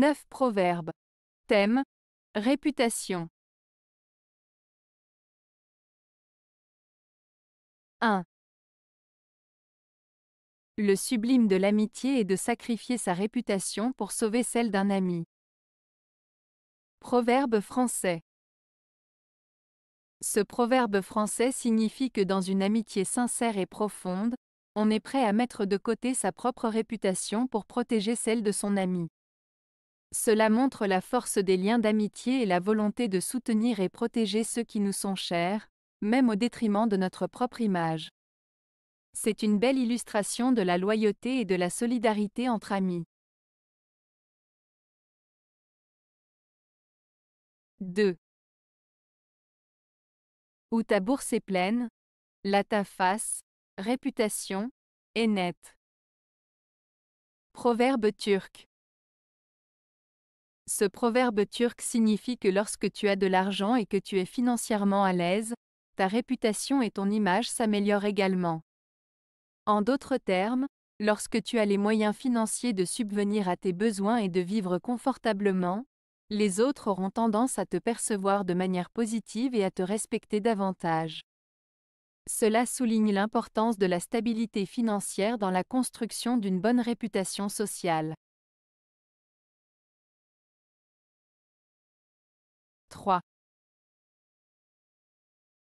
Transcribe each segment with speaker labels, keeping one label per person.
Speaker 1: 9 proverbes. Thème Réputation.
Speaker 2: 1. Le sublime de l'amitié est de sacrifier sa réputation pour sauver celle d'un ami.
Speaker 3: Proverbe français. Ce proverbe français signifie que dans une amitié sincère et profonde, on est prêt à mettre de côté sa propre réputation pour protéger celle de son ami. Cela montre la force des liens d'amitié et la volonté de soutenir et protéger ceux qui nous sont chers, même au détriment de notre propre image. C'est une belle illustration de la loyauté et de la
Speaker 2: solidarité entre amis.
Speaker 1: 2. Où ta bourse est pleine,
Speaker 2: la ta face, réputation, est nette.
Speaker 3: Proverbe turc. Ce proverbe turc signifie que lorsque tu as de l'argent et que tu es financièrement à l'aise, ta réputation et ton image s'améliorent également. En d'autres termes, lorsque tu as les moyens financiers de subvenir à tes besoins et de vivre confortablement, les autres auront tendance à te percevoir de manière positive et à te respecter davantage. Cela souligne l'importance de la stabilité financière dans la construction d'une bonne
Speaker 2: réputation sociale.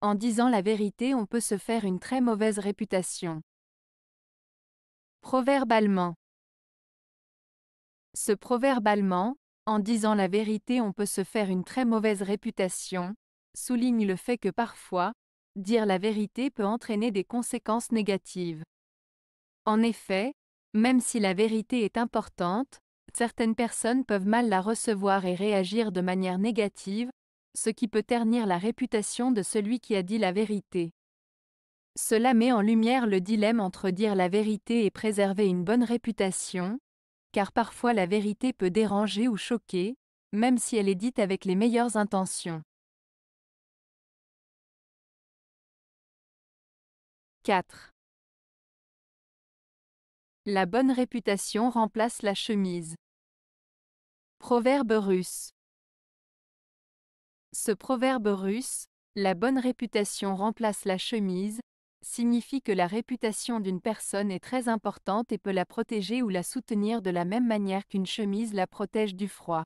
Speaker 2: En disant la vérité, on peut se faire une très mauvaise réputation. Proverbe
Speaker 3: Ce proverbe allemand, en disant la vérité, on peut se faire une très mauvaise réputation, souligne le fait que parfois, dire la vérité peut entraîner des conséquences négatives. En effet, même si la vérité est importante, certaines personnes peuvent mal la recevoir et réagir de manière négative, ce qui peut ternir la réputation de celui qui a dit la vérité. Cela met en lumière le dilemme entre dire la vérité et préserver une bonne réputation, car parfois la vérité peut déranger ou choquer, même si elle est dite
Speaker 2: avec les meilleures intentions.
Speaker 1: 4. La bonne réputation
Speaker 2: remplace la chemise. Proverbe russe.
Speaker 3: Ce proverbe russe, la bonne réputation remplace la chemise, signifie que la réputation d'une personne est très importante et peut la protéger ou la soutenir de la même manière qu'une chemise la protège du froid.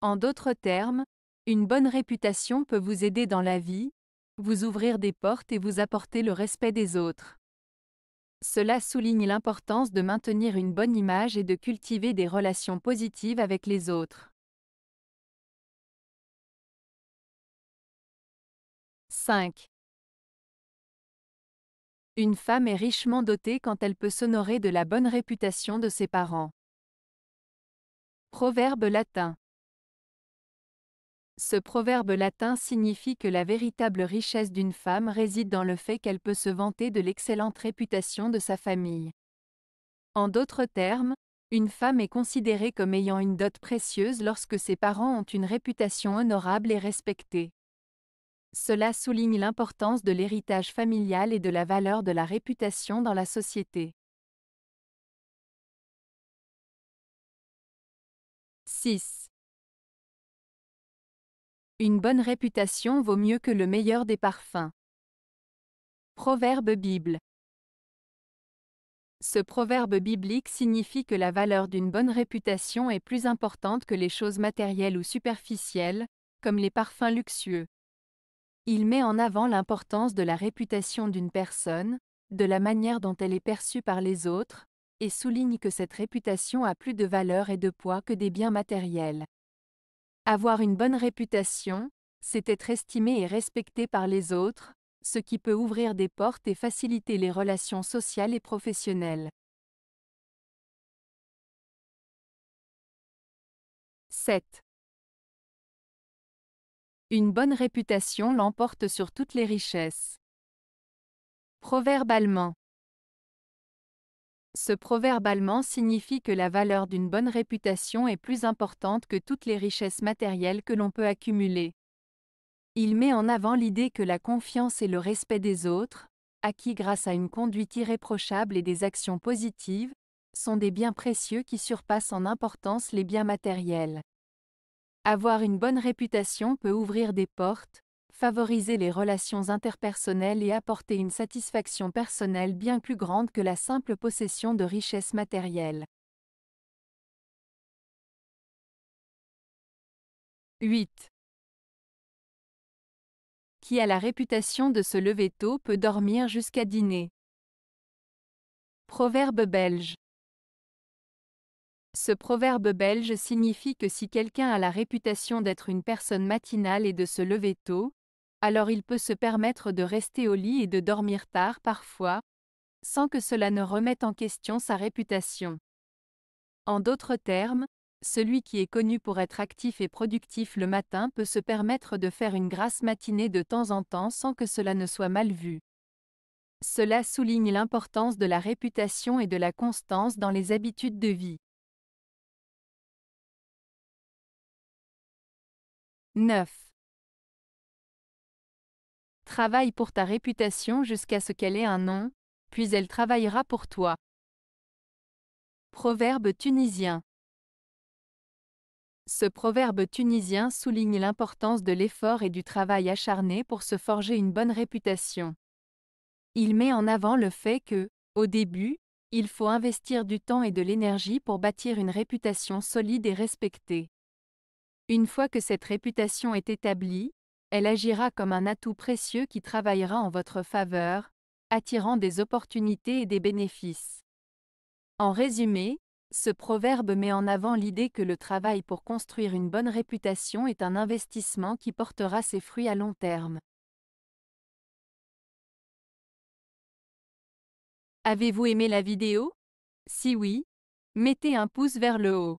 Speaker 3: En d'autres termes, une bonne réputation peut vous aider dans la vie, vous ouvrir des portes et vous apporter le respect des autres. Cela souligne l'importance de maintenir une bonne image et de cultiver des relations positives avec les autres.
Speaker 2: 5. Une femme est richement dotée quand elle peut s'honorer de la bonne réputation de ses parents. Proverbe latin.
Speaker 3: Ce proverbe latin signifie que la véritable richesse d'une femme réside dans le fait qu'elle peut se vanter de l'excellente réputation de sa famille. En d'autres termes, une femme est considérée comme ayant une dot précieuse lorsque ses parents ont une réputation honorable et respectée. Cela souligne l'importance de l'héritage familial et de la valeur de la réputation dans la société.
Speaker 1: 6.
Speaker 2: Une bonne réputation vaut mieux que le meilleur des parfums.
Speaker 3: Proverbe Bible. Ce proverbe biblique signifie que la valeur d'une bonne réputation est plus importante que les choses matérielles ou superficielles, comme les parfums luxueux. Il met en avant l'importance de la réputation d'une personne, de la manière dont elle est perçue par les autres, et souligne que cette réputation a plus de valeur et de poids que des biens matériels. Avoir une bonne réputation, c'est être estimé et respecté par les autres, ce qui peut ouvrir des portes et faciliter les relations sociales et professionnelles.
Speaker 2: 7. Une bonne réputation l'emporte sur toutes les richesses.
Speaker 3: Proverbe allemand. Ce proverbe allemand signifie que la valeur d'une bonne réputation est plus importante que toutes les richesses matérielles que l'on peut accumuler. Il met en avant l'idée que la confiance et le respect des autres, acquis grâce à une conduite irréprochable et des actions positives, sont des biens précieux qui surpassent en importance les biens matériels. Avoir une bonne réputation peut ouvrir des portes, favoriser les relations interpersonnelles et apporter une satisfaction personnelle bien plus grande que la simple possession de richesses matérielles.
Speaker 2: 8. Qui a la réputation de se lever tôt peut dormir jusqu'à dîner. Proverbe belge.
Speaker 3: Ce proverbe belge signifie que si quelqu'un a la réputation d'être une personne matinale et de se lever tôt, alors il peut se permettre de rester au lit et de dormir tard parfois, sans que cela ne remette en question sa réputation. En d'autres termes, celui qui est connu pour être actif et productif le matin peut se permettre de faire une grasse matinée de temps en temps sans que cela ne soit mal vu. Cela souligne l'importance de la réputation et de la constance dans les
Speaker 2: habitudes de vie. 9. Travaille pour ta réputation jusqu'à ce qu'elle ait un nom, puis elle travaillera pour toi.
Speaker 3: Proverbe tunisien. Ce proverbe tunisien souligne l'importance de l'effort et du travail acharné pour se forger une bonne réputation. Il met en avant le fait que, au début, il faut investir du temps et de l'énergie pour bâtir une réputation solide et respectée. Une fois que cette réputation est établie, elle agira comme un atout précieux qui travaillera en votre faveur, attirant des opportunités et des bénéfices. En résumé, ce proverbe met en avant l'idée que le travail pour construire une bonne réputation est un investissement qui portera ses fruits à long terme.
Speaker 2: Avez-vous aimé la vidéo Si oui,
Speaker 3: mettez un pouce vers le haut.